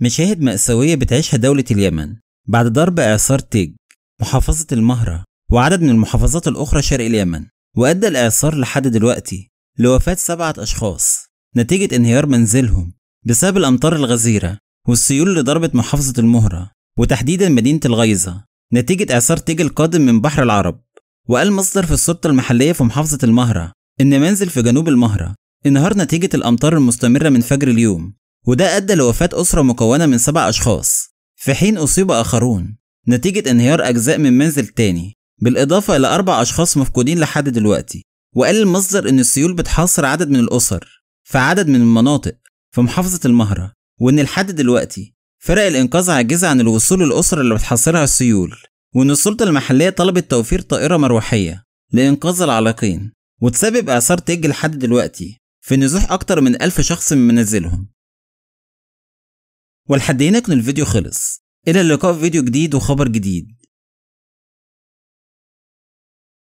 مشاهد مأساوية بتعيشها دولة اليمن بعد ضرب إعصار تيج محافظة المهرة وعدد من المحافظات الأخرى شرق اليمن وأدى الإعصار لحد دلوقتي لوفاة سبعة أشخاص نتيجة انهيار منزلهم بسبب الأمطار الغزيرة والسيول اللي ضربت محافظة المهرة وتحديدا مدينة الغيظة نتيجة إعصار تيج القادم من بحر العرب وقال مصدر في السلطة المحلية في محافظة المهرة إن منزل في جنوب المهرة انهار نتيجة الأمطار المستمرة من فجر اليوم وده أدى لوفاة أسرة مكونة من سبع أشخاص في حين أصيب آخرون نتيجة انهيار أجزاء من منزل تاني بالإضافة إلى أربع أشخاص مفقودين لحد دلوقتي وقال المصدر إن السيول بتحاصر عدد من الأسر في عدد من المناطق في محافظة المهرة وإن لحد دلوقتي فرق الإنقاذ عاجزة عن الوصول للأسر اللي بتحاصرها السيول وإن السلطة المحلية طلبت توفير طائرة مروحية لإنقاذ العالقين وتسبب إعصار تيج لحد دلوقتي في نزوح أكتر من ألف شخص من منازلهم ولحد هنا كان الفيديو خلص إلى اللقاء في فيديو جديد وخبر جديد